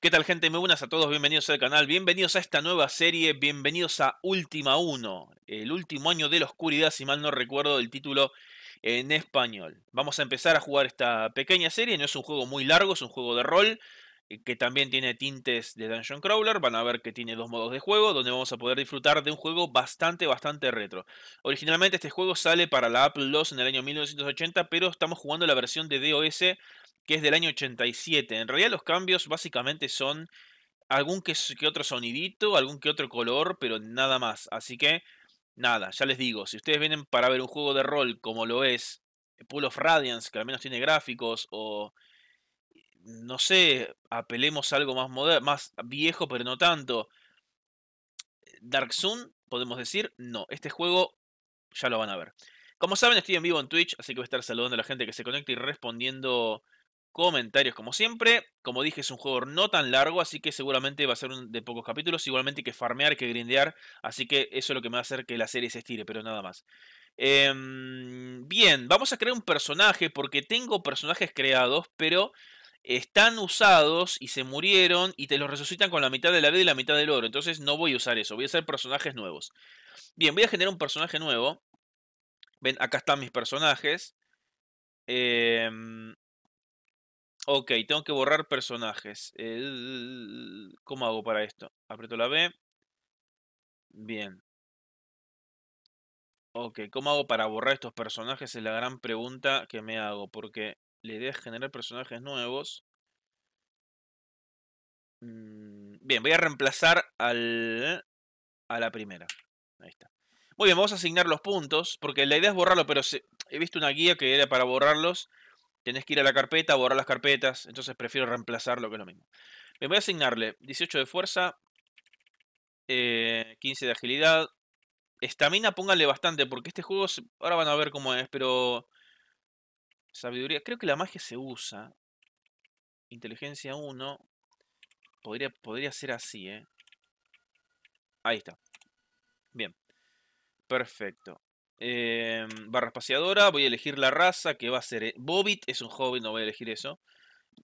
¿Qué tal gente? Muy buenas a todos, bienvenidos al canal, bienvenidos a esta nueva serie, bienvenidos a Última 1, el último año de la oscuridad, si mal no recuerdo el título en español. Vamos a empezar a jugar esta pequeña serie, no es un juego muy largo, es un juego de rol, eh, que también tiene tintes de Dungeon Crawler, van a ver que tiene dos modos de juego, donde vamos a poder disfrutar de un juego bastante, bastante retro. Originalmente este juego sale para la Apple II en el año 1980, pero estamos jugando la versión de DOS que es del año 87. En realidad los cambios básicamente son algún que, otro sonidito, algún que otro color, pero nada más. Así que, nada, ya les digo, si ustedes vienen para ver un juego de rol como lo es Pool of Radiance, que al menos tiene gráficos, o no sé, apelemos algo más, moderno, más viejo, pero no tanto. Dark Sun, podemos decir, no, este juego ya lo van a ver. Como saben, estoy en vivo en Twitch, así que voy a estar saludando a la gente que se conecta y respondiendo comentarios como siempre. Como dije, es un juego no tan largo, así que seguramente va a ser un de pocos capítulos. Igualmente hay que farmear, que grindear. Así que eso es lo que me va a hacer que la serie se estire, pero nada más. Em, bien, vamos a crear un personaje porque tengo personajes creados, pero están usados y se murieron y te los resucitan con la mitad de la vida y la mitad del oro. Entonces no voy a usar eso, voy a hacer personajes nuevos. Bien, voy a generar un personaje nuevo. Ven, acá están mis personajes. Eh, Ok, tengo que borrar personajes. ¿Cómo hago para esto? Aprieto la B. Bien. Ok, ¿cómo hago para borrar estos personajes? Es la gran pregunta que me hago, porque la idea es generar personajes nuevos. Mm, bien, voy a reemplazar al, a la primera. Ahí está. Muy bien, vamos a asignar los puntos, porque la idea es borrarlos, pero he visto una guía que era para borrarlos Tenés que ir a la carpeta, borrar las carpetas, entonces prefiero reemplazarlo que es lo mismo. Me voy a asignarle 18 de fuerza, 15 eh, de agilidad. Estamina póngale bastante, porque este juego, ahora van a ver cómo es, pero... Sabiduría, creo que la magia se usa. Inteligencia 1. Podría, podría ser así, ¿eh? Ahí está. Bien. Perfecto. Em, barra espaciadora, voy a elegir la raza que va a ser eh, Bobbit, es un joven, no voy a elegir eso.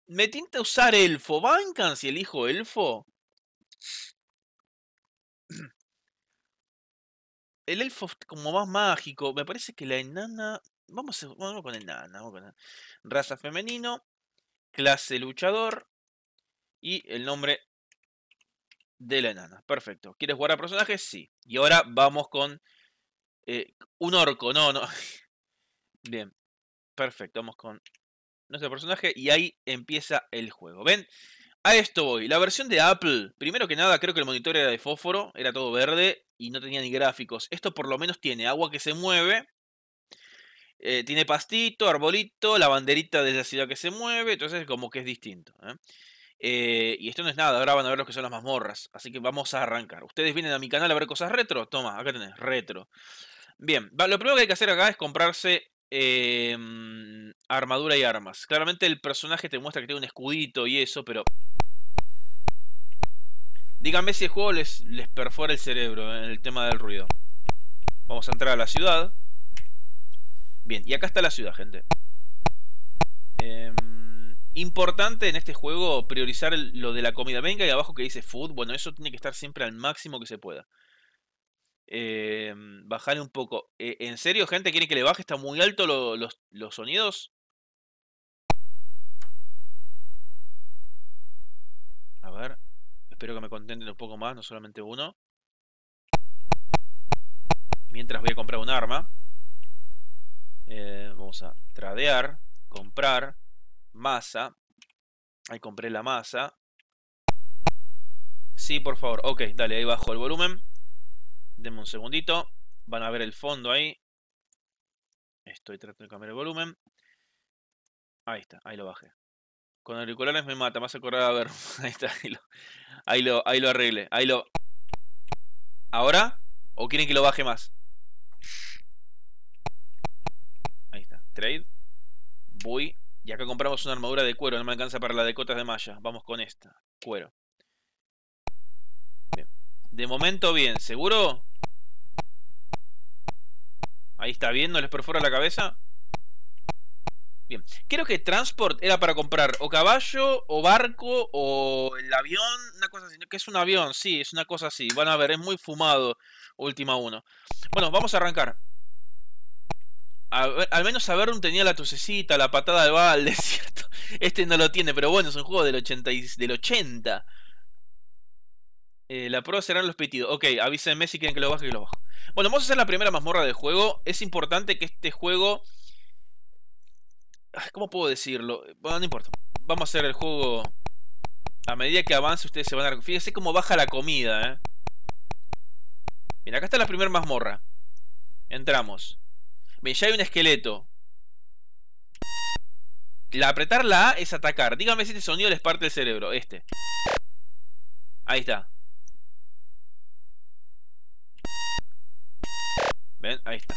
Me tinta usar elfo, ¿bancan si elijo elfo? El elfo como más mágico, me parece que la enana... Vamos, a... con enana, Raza femenino, clase luchador y el nombre de la enana. Perfecto. ¿Quieres jugar a personajes? Sí. Y ahora vamos con eh, un orco, no, no. Bien, perfecto, vamos con nuestro personaje y ahí empieza el juego. ¿Ven? A esto voy. La versión de Apple, primero que nada, creo que el monitor era de fósforo, era todo verde y no tenía ni gráficos. Esto por lo menos tiene agua que se mueve, eh, tiene pastito, arbolito, la banderita de la ciudad que se mueve, entonces como que es distinto. ¿eh? y esto no es nada, ahora van a ver lo que son las mazmorras. Así que vamos a arrancar. Ustedes vienen a mi canal a ver cosas retro. Toma, acá tenés, retro. Bien, lo primero que hay que hacer acá es comprarse em, armadura y armas. Claramente el personaje te muestra que tiene un escudito y eso, pero... Díganme si el juego les, les perfora el cerebro en eh, el tema del ruido. Vamos a entrar a la ciudad. Bien, y acá está la ciudad, gente. Em, importante en este juego priorizar lo de la comida. Venga y abajo que dice food. Bueno, eso tiene que estar siempre al máximo que se pueda. Em, Bajarle un poco. Eh, ¿En serio, gente? quiere que le baje? ¿Está muy alto los, sonidos? A ver. Espero que me contenten un poco más, no solamente uno. Mientras voy a comprar un arma. Eh, vamos a tradear, comprar, masa. Ahí compré la masa. Sí, por favor. Ok, dale, ahí bajo el volumen. Denme un segundito. Van a ver el fondo ahí. Estoy tratando de cambiar el volumen. Ahí está, ahí lo bajé. Con auriculares me mata, más acordar. a ver. Ahí está, ahí lo, ahí lo, arregle. Ahí lo. ¿Ahora? ¿O quieren que lo baje más? Ahí está. Trade. Voy. Y acá compramos una armadura de cuero. No me alcanza para la de cotas de malla. Vamos con esta. Cuero. De momento bien. ¿Seguro? Ahí está bien, no les perfora la cabeza. Bien, creo que transport era para comprar o caballo, o barco, o el avión, una cosa así. Que es un avión, sí, es una cosa así. Van a ver, es muy fumado. Última uno. Bueno, vamos a arrancar. al menos un tenía la tosecita, la patada de balde, ¿cierto? Este no lo tiene, pero bueno, es un juego del 80. Del 80. Eh, la prueba serán los pitidos. Ok, avísenme si quieren que lo baje, que lo bajo. Bueno, vamos a hacer la primera mazmorra del juego. Es importante que este juego... ¿Cómo puedo decirlo? Bueno, no importa. Vamos a hacer el juego... A medida que avance ustedes se van a... Fíjense cómo baja la comida, ¿eh? Bien, acá está la primera mazmorra. Entramos. Bien, ya hay un esqueleto. La apretar la A es atacar. Dígame si este sonido les parte el cerebro. Este. Ahí está. ¿Ven? Ahí está.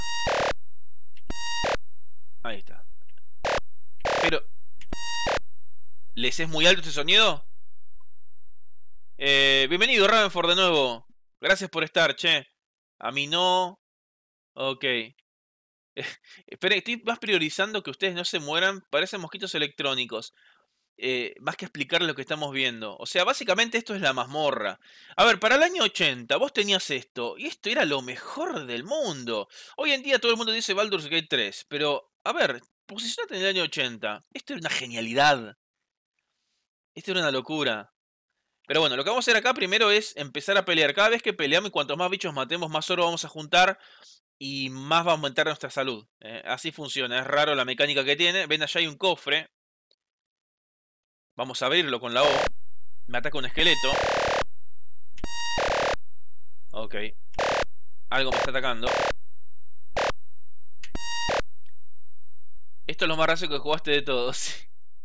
Ahí está. Pero... ¿Les es muy alto este sonido? Eh, bienvenido, Ravenford, de nuevo. Gracias por estar, che. A mí no. Ok. Esperen, estoy más priorizando que ustedes no se mueran. Parecen mosquitos electrónicos. Eh, más que explicar lo que estamos viendo. O sea, básicamente esto es la mazmorra. A ver, para el año 80 vos tenías esto, y esto era lo mejor del mundo. Hoy en día todo el mundo dice Baldur's Gate 3, pero a ver, posicionate en el año 80. Esto es una genialidad. Esto era una locura. Pero bueno, lo que vamos a hacer acá primero es empezar a pelear. Cada vez que peleamos y cuantos más bichos matemos, más oro vamos a juntar y más va a aumentar nuestra salud. Eh. así funciona, es raro la mecánica que tiene. Ven, allá hay un cofre. Vamos a abrirlo con la O. Me ataca un esqueleto. Ok. Algo me está atacando. Esto es lo más rápido que jugaste de todos.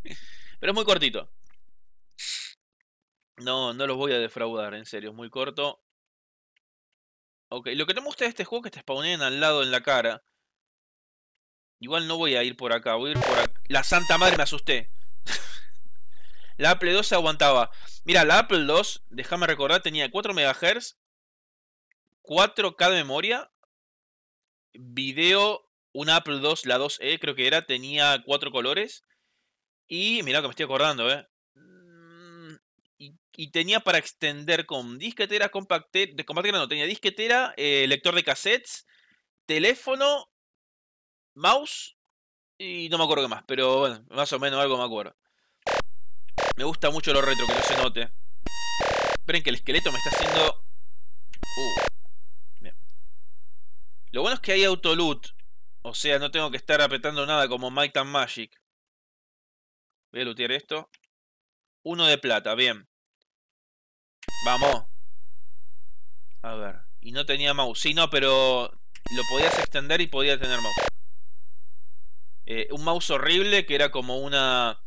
Pero es muy cortito. No, no los voy a defraudar, en serio, es muy corto. Ok, lo que no me gusta de este juego que te spawnen al lado en la cara. Igual no voy a ir por acá, voy a ir por acá. La santa madre me asusté. La Apple II se aguantaba. Mira, la Apple II, déjame recordar, tenía 4 MHz, 4K de memoria, video, una Apple II, la 2E creo que era, tenía 4 colores. Y mira que me estoy acordando, ¿eh? Mm, y, tenía para extender con disquetera, compactera, de compactera no, tenía disquetera, eh, lector de cassettes, teléfono, mouse y no me acuerdo qué más, pero bueno, más o menos algo me acuerdo. Me gusta mucho lo retro, que no se note. Esperen que el esqueleto me está haciendo... Uh. Lo bueno es que hay autoloot. O sea, no tengo que estar apretando nada como Might and Magic. Voy a lootear esto. Uno de plata, bien. Vamos. A ver. Y no tenía mouse. Sí, no, pero lo podías extender y podía tener mouse. Eh, un mouse horrible que era como una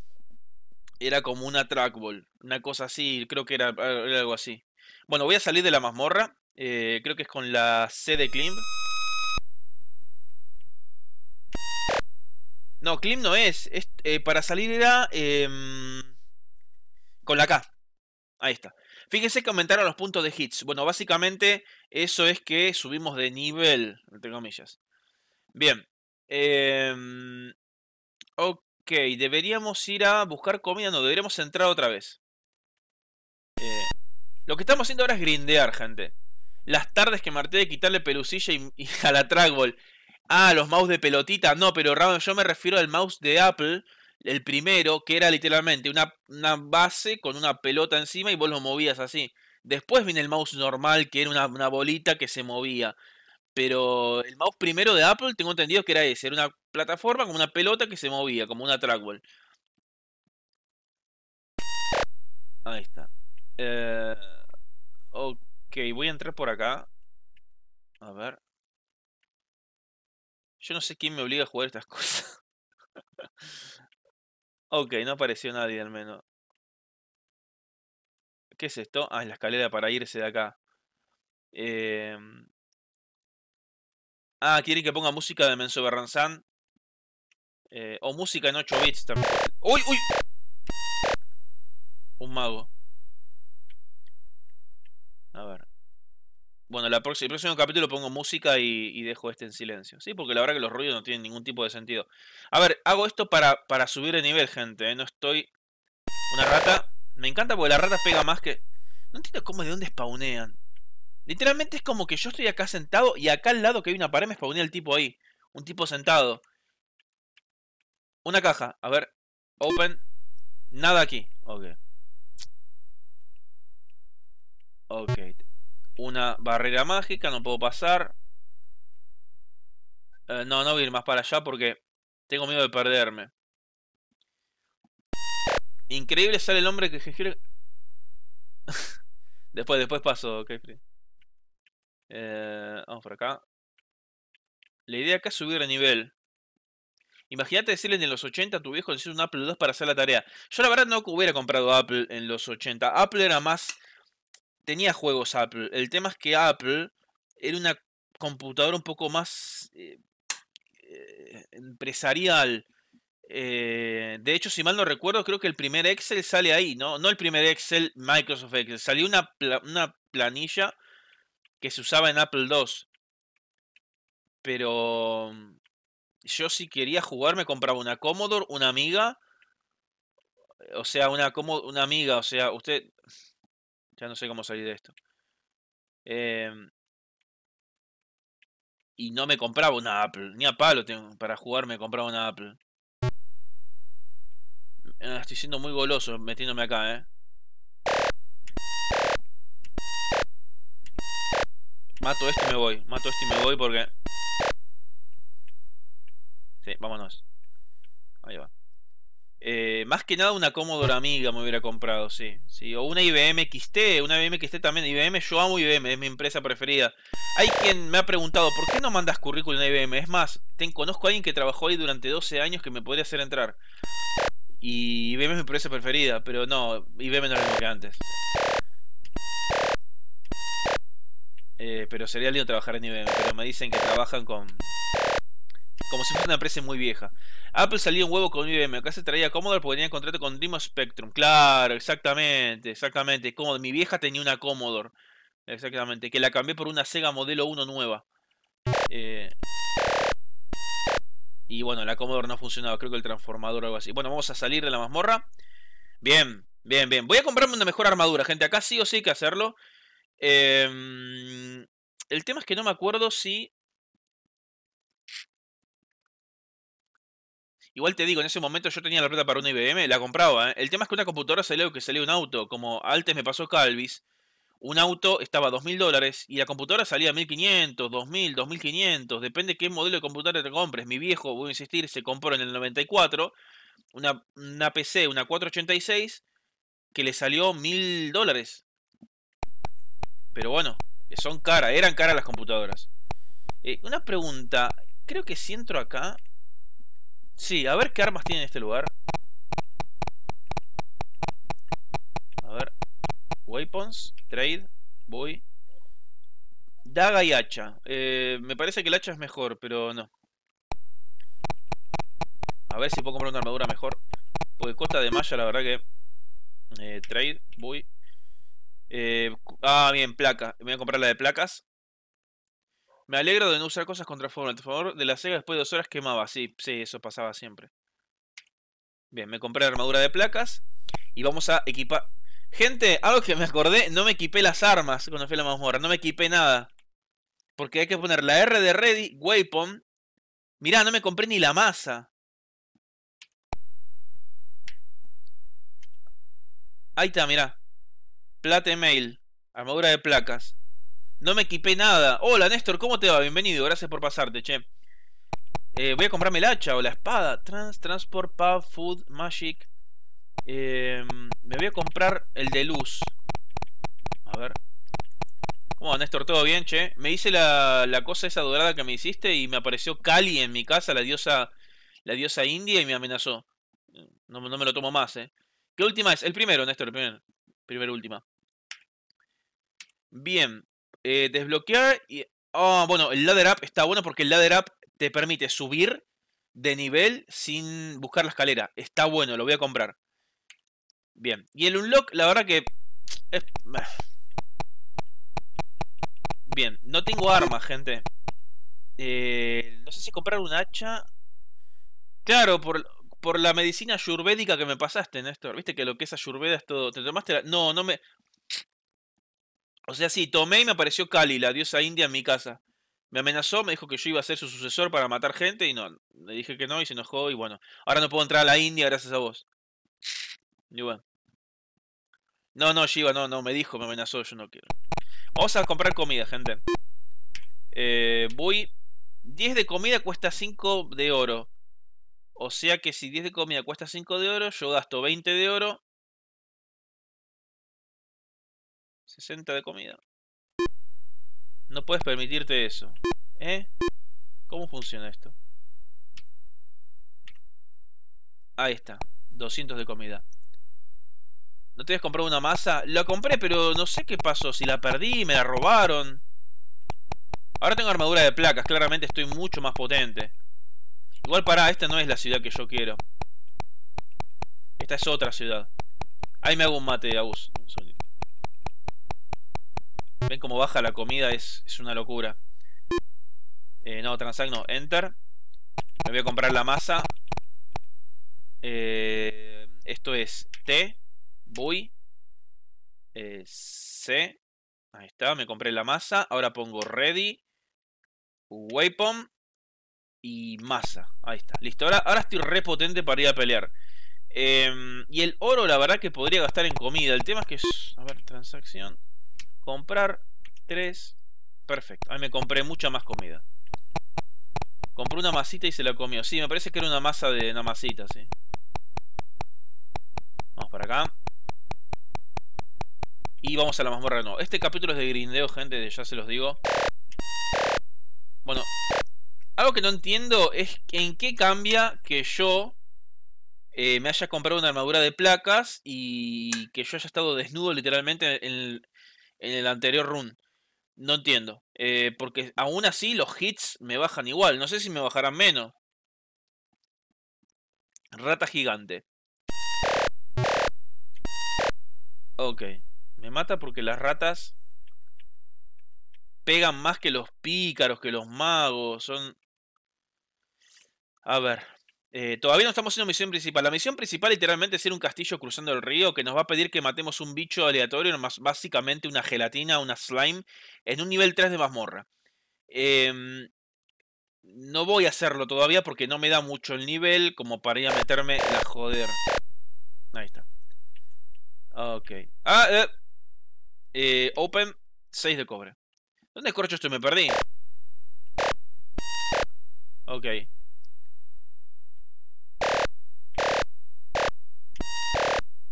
era como una trackball, una cosa así, creo que era, algo así. Bueno, voy a salir de la mazmorra, eh, creo que es con la C de Klim. No, Klim no es, eh, para salir era em, con la K. Ahí está. Fíjense que aumentaron los puntos de hits. Bueno, básicamente eso es que subimos de nivel, entre comillas. Bien. Em, ok. Ok, deberíamos ir a buscar comida. No, deberíamos entrar otra vez. Eh, lo que estamos haciendo ahora es grindear, gente. Las tardes que marté de quitarle pelucilla y, y la trackball. Ah, los mouse de pelotita. No, pero Ramón, yo me refiero al mouse de Apple. El primero, que era literalmente una, base con una pelota encima y vos lo movías así. Después viene el mouse normal, que era una bolita que se movía. Pero el mouse primero de Apple tengo entendido que era ese, era una plataforma como una pelota que se movía, como una trackball. Ahí está. Eh, ok, voy a entrar por acá. A ver. Yo no sé quién me obliga a jugar estas cosas. ok, no apareció nadie al menos. ¿Qué es esto? Ah, es la escalera para irse de acá. Eh, Ah, quieren que ponga música de Menso Berranzán. Eh, o música en 8 bits también. ¡Uy, uy! Un mago. A ver. Bueno, la el próximo capítulo pongo música y, dejo este en silencio. Sí, porque la verdad que los ruidos no tienen ningún tipo de sentido. A ver, hago esto para, para subir el nivel, gente. ¿eh? No estoy... Una rata... Me encanta porque la rata pega más que... No entiendo cómo de dónde spawnean. Literalmente es como que yo estoy acá sentado y acá al lado que hay una pared me unir el tipo ahí. Un tipo sentado. Una caja. A ver. Open. Nada aquí. Ok. Ok. Una barrera mágica. No puedo pasar. Eh, no, no voy a ir más para allá porque tengo miedo de perderme. Increíble sale el hombre que... Después, después pasó, ok, eh, vamos por acá. La idea acá es subir de nivel. Imagínate decirle en los 80 a tu viejo decirle un Apple II para hacer la tarea. Yo la verdad no hubiera comprado Apple en los 80. Apple era más... Tenía juegos Apple. El tema es que Apple era una computadora un poco más eh, eh, empresarial. Eh, de hecho, si mal no recuerdo, creo que el primer Excel sale ahí, ¿no? No el primer Excel, Microsoft Excel. Salió una, una planilla que se usaba en Apple II. Pero mm, yo si quería jugar me compraba una Commodore, una amiga. O sea, una, una amiga, o sea, usted... Ya no sé cómo salir de esto. Em, y no me compraba una Apple. Ni a palo tengo, para jugar me compraba una Apple. Ah, estoy siendo muy goloso metiéndome acá, ¿eh? Mato esto y me voy. Mato esto y me voy porque... Sí, vámonos. Ahí va. Eh, más que nada una Commodore Amiga me hubiera comprado, sí, sí. O una IBM XT, una IBM XT también. IBM, yo amo IBM, es mi empresa preferida. Hay quien me ha preguntado, ¿por qué no mandas currículum a IBM? Es más, te conozco a alguien que trabajó ahí durante 12 años que me podría hacer entrar. Y IBM es mi empresa preferida, pero no, IBM no era lo que antes. Eh, pero sería lindo trabajar en IBM. Pero me dicen que trabajan con. Como si fuera una empresa muy vieja. Apple salió un huevo con IBM. Acá se traía Commodore porque tenía contrato con Dimo Spectrum. Claro, exactamente, exactamente. Como mi vieja tenía una Commodore. Exactamente. Que la cambié por una Sega Modelo 1 nueva. Eh, y bueno, la Commodore no funcionaba. Creo que el transformador o algo así. Bueno, vamos a salir de la mazmorra. Bien, bien, bien. Voy a comprarme una mejor armadura, gente. Acá sí o sí hay que hacerlo. Em, el tema es que no me acuerdo si. Igual te digo, en ese momento yo tenía la plata para una IBM, la compraba. ¿eh? El tema es que una computadora salió que salió un auto. Como antes me pasó Calvis, un auto estaba a 2.000 dólares y la computadora salía a 1.500, 2.000, 2.500. Depende qué modelo de computadora te compres. Mi viejo, voy a insistir, se compró en el 94 una, una PC, una 486, que le salió 1.000 dólares. Pero bueno, son caras, eran caras las computadoras. Eh, una pregunta, creo que si entro acá... Sí, a ver qué armas tiene en este lugar. A ver. Weapons, trade, voy. Daga y hacha. Eh, me parece que el hacha es mejor, pero no. A ver si puedo comprar una armadura mejor. Porque costa de malla, la verdad que... Eh, trade, voy. Eh, ah, bien, placa. voy a comprar la de placas. Me alegro de no usar cosas contra fuego Por favor, de la Sega después de dos horas quemaba. Sí, sí, eso pasaba siempre. Bien, me compré la armadura de placas. Y vamos a equipar... Gente, algo que me acordé, no me equipé las armas cuando fui a la mazmorra. No me equipé nada. Porque hay que poner la R de Ready, Weapon. Mirá, no me compré ni la masa. Ahí está, mirá. Plate Mail, armadura de placas. No me equipé nada. Hola Néstor, ¿cómo te va? Bienvenido, gracias por pasarte, che. Eh, voy a comprarme el hacha o la espada. Trans, Transport, Pub, Food, Magic. Em, me voy a comprar el de luz. A ver. ¿Cómo va, Néstor? ¿Todo bien, che? Me hice la, cosa esa dorada que me hiciste y me apareció Kali en mi casa, la diosa, la diosa india, y me amenazó. No, me lo tomo más, eh. ¿Qué última es? El primero, Néstor, el primero. última. Bien, eh, desbloquear y... Ah, bueno, el ladder up está bueno porque el ladder up te permite subir de nivel sin buscar la escalera. Está bueno, lo voy a comprar. Bien, y el unlock, la verdad que... Bien, no tengo arma, gente. Eh, no sé si comprar un hacha. Claro, por, por la medicina ayurvédica que me pasaste, Néstor. Viste que lo que es ayurveda es todo. ¿Te tomaste la.? No, no me. O sea, sí, tomé y me apareció Kali, la diosa india, en mi casa. Me amenazó, me dijo que yo iba a ser su sucesor para matar gente y no, le dije que no y se enojó y bueno, ahora no puedo entrar a la India gracias a vos. Y bueno. No, no, Shiva, no, no, me dijo, me amenazó, yo no quiero. Vamos a comprar comida, gente. Eh, voy... 10 de comida cuesta 5 de oro. O sea que si 10 de comida cuesta 5 de oro, yo gasto 20 de oro 60 de comida. No puedes permitirte eso. ¿Eh? ¿Cómo funciona esto? Ahí está. 200 de comida. ¿No te habías comprado una masa? La compré, pero no sé qué pasó. Si la perdí, me la robaron. Ahora tengo armadura de placas. Claramente estoy mucho más potente. Igual para, esta no es la ciudad que yo quiero. Esta es otra ciudad. Ahí me hago un mate, abuso Ven cómo baja la comida, es, una locura. Eh, no, transacción no, enter. Me voy a comprar la masa. Eh, esto es T, Voy eh, C. Ahí está, me compré la masa. Ahora pongo ready, weapon y masa. Ahí está, listo. Ahora, ahora estoy potente para ir a pelear. Em, y el oro, la verdad que podría gastar en comida. El tema es que... A ver, transacción. Comprar tres... Perfecto. Ahí me compré mucha más comida. Compré una masita y se la comió. Sí, me parece que era una masa de una masita, sí. Vamos para acá. Y vamos a la mazmorra de nuevo. Este capítulo es de grindeo, gente, ya se los digo. Bueno, algo que no entiendo es en qué cambia que yo eh, me haya comprado una armadura de placas y que yo haya estado desnudo literalmente en, en el anterior run. No entiendo. Eh, porque aún así los hits me bajan igual. No sé si me bajarán menos. Rata gigante. Ok. Me mata porque las ratas pegan más que los pícaros, que los magos. Son... A ver. Eh, todavía no estamos haciendo misión principal. La misión principal literalmente es ir a un castillo cruzando el río que nos va a pedir que matemos un bicho aleatorio, más, básicamente una gelatina, una slime, en un nivel 3 de mazmorra. Em, no voy a hacerlo todavía porque no me da mucho el nivel como para ir a meterme la joder. Ahí está. Ok. Ah, eh. eh open 6 de cobre. ¿Dónde corcho estoy? Me perdí. Ok.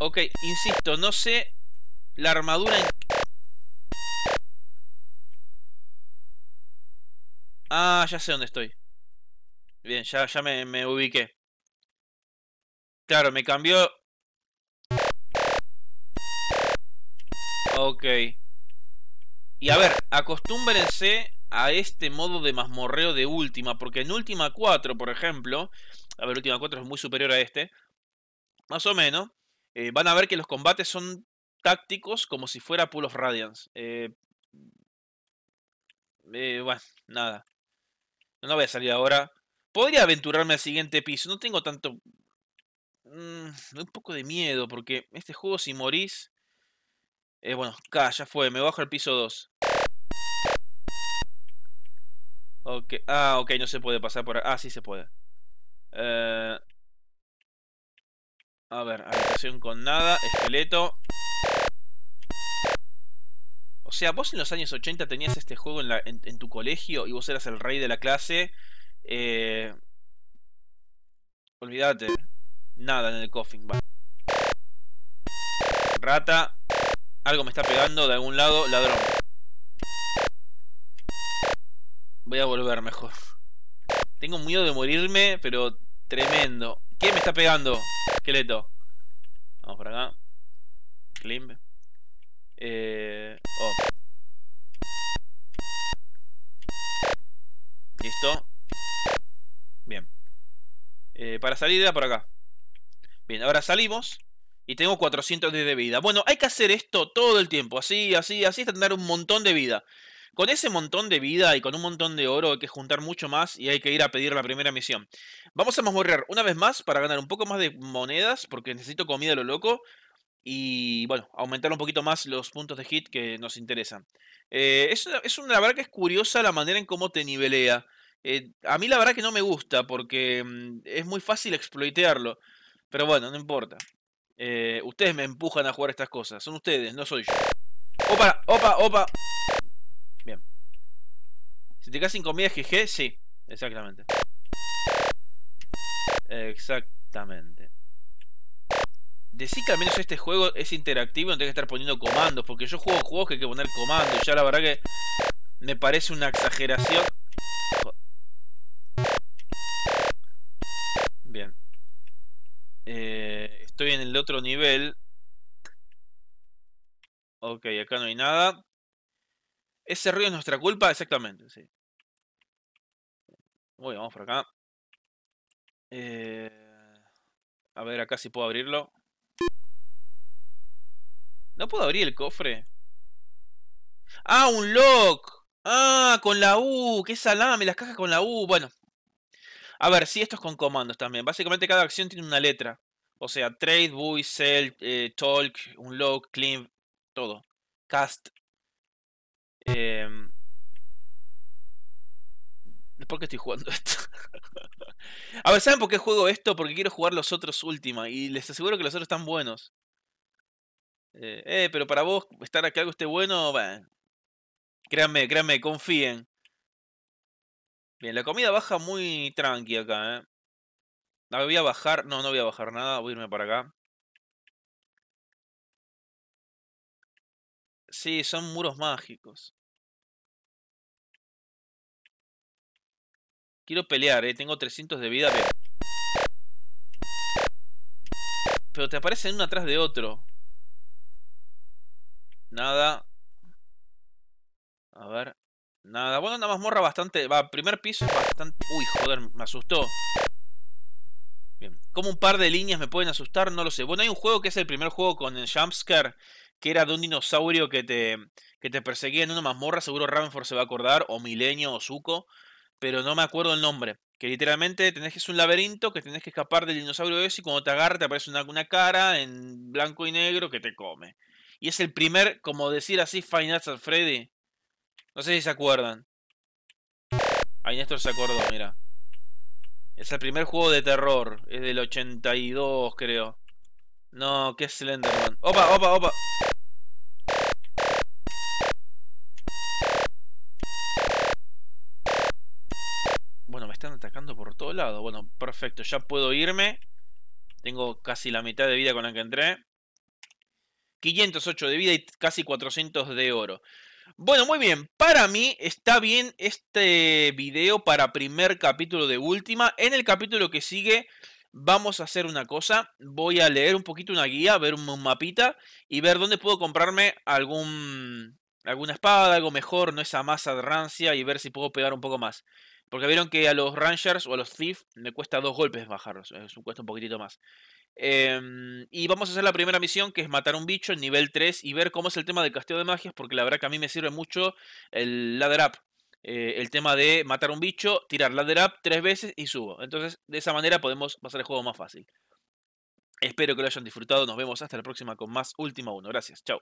Ok, insisto, no sé la armadura en... Ah, ya sé dónde estoy. Bien, ya, ya me, me ubiqué. Claro, me cambió... Ok. Y a ver, acostúmbrense a este modo de mazmorreo de última, porque en última 4, por ejemplo, a ver, última 4 es muy superior a este, más o menos, eh, van a ver que los combates son tácticos como si fuera Pool of Radiance. Eh, eh, bueno, nada. No voy a salir ahora. Podría aventurarme al siguiente piso. No tengo tanto... Mm, un poco de miedo porque este juego si morís... Eh, bueno, acá ya fue. Me bajo al piso 2. Ah, ok, no se puede pasar por... Ah, sí se puede. Eh... A ver, habitación con nada, esqueleto. O sea, vos en los años 80 tenías este juego en, tu colegio y vos eras el rey de la clase. Eh, olvídate. Nada en el coffin, Rata. Algo me está pegando de algún lado. Ladrón. Voy a volver mejor. Tengo miedo de morirme, pero tremendo. ¿Quién me está pegando? Esqueleto. Vamos por acá. Climb. Eh, oh. Listo. Bien. Eh, para salir era por acá. Bien, ahora salimos. Y tengo 410 de vida. Bueno, hay que hacer esto todo el tiempo. Así, así, así. Hasta tener un montón de vida. Con ese montón de vida y con un montón de oro hay que juntar mucho más y hay que ir a pedir la primera misión. Vamos a mazmorrear una vez más para ganar un poco más de monedas porque necesito comida a lo loco. Y bueno, aumentar un poquito más los puntos de hit que nos interesan. Eh, es, una, la verdad que es curiosa la manera en cómo te nivelea. Eh, a mí la verdad que no me gusta porque mm, es muy fácil exploitearlo. Pero bueno, no importa. Eh, ustedes me empujan a jugar estas cosas. Son ustedes, no soy yo. Opa, opa, opa. Si te quedas sin comida, GG, sí. Exactamente. Exactamente. Decir que al menos este juego es interactivo y no tengo que estar poniendo comandos. Porque yo juego juegos que hay que poner comandos. Ya la verdad que me parece una exageración. Bien. Eh, estoy en el otro nivel. Ok, acá no hay nada. Ese ruido es nuestra culpa, exactamente, sí. vamos por acá. Eh, a ver acá si puedo abrirlo. No puedo abrir el cofre. Ah, un lock. Ah, con la U. Qué salame, las cajas con la U. Bueno. A ver, si esto es con comandos también. Básicamente cada acción tiene una letra. O sea, trade, buy, sell, eh, talk, talk, unlock, clean, todo. Cast. Eh, ¿Por qué estoy jugando esto? a ver, ¿saben por qué juego esto? Porque quiero jugar los otros última. Y les aseguro que los otros están buenos. Eh, eh pero para vos, estar acá que algo esté bueno, bueno. Créanme, créanme, confíen. Bien, la comida baja muy tranqui acá, eh. voy a bajar. No, no voy a bajar nada. Voy a irme para acá. Sí, son muros mágicos. Quiero pelear, ¿eh? Tengo 300 de vida. Pero, pero te aparecen uno atrás de otro. Nada. A ver. Nada. Bueno, más morra bastante... Va, primer piso bastante... Uy, joder, me asustó. Bien. Como un par de líneas me pueden asustar, no lo sé. Bueno, hay un juego que es el primer juego con el jumpscare que era de un dinosaurio que te, que te perseguía en una mazmorra, seguro Ravenford se va a acordar, o Milenio o Zuko, pero no me acuerdo el nombre. Que literalmente tenés que es un laberinto, que tenés que escapar del dinosaurio ese y cuando te agarra te aparece una, cara en blanco y negro que te come. Y es el primer, como decir así, Final Freddy. No sé si se acuerdan. Ahí Néstor se acordó, mira. Es el primer juego de terror. Es del 82, creo. No, que es Slenderman. ¡Opa, opa, opa! lado. Bueno, perfecto, ya puedo irme. Tengo casi la mitad de vida con la que entré. 508 de vida y casi 400 de oro. Bueno, muy bien. Para mí está bien este video para primer capítulo de última. En el capítulo que sigue vamos a hacer una cosa. Voy a leer un poquito una guía, ver un mapita y ver dónde puedo comprarme algún alguna espada, algo mejor, no esa masa de rancia y ver si puedo pegar un poco más. Porque vieron que a los Rangers o a los Thief me cuesta dos golpes bajarlos. Eh, es un cuesta un poquitito más. Em, y vamos a hacer la primera misión, que es matar un bicho en nivel 3 y ver cómo es el tema del casteo de magias, porque la verdad que a mí me sirve mucho el ladder up. Eh, el tema de matar un bicho, tirar ladder up tres veces y subo. Entonces, de esa manera podemos pasar el juego más fácil. Espero que lo hayan disfrutado. Nos vemos hasta la próxima con más Última 1. Gracias. Chao.